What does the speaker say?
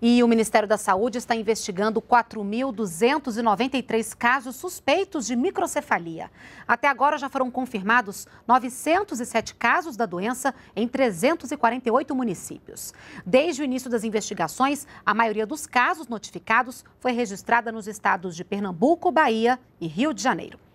E o Ministério da Saúde está investigando 4.293 casos suspeitos de microcefalia. Até agora já foram confirmados 907 casos da doença em 348 municípios. Desde o início das investigações, a maioria dos casos notificados foi registrada nos estados de Pernambuco, Bahia e Rio de Janeiro.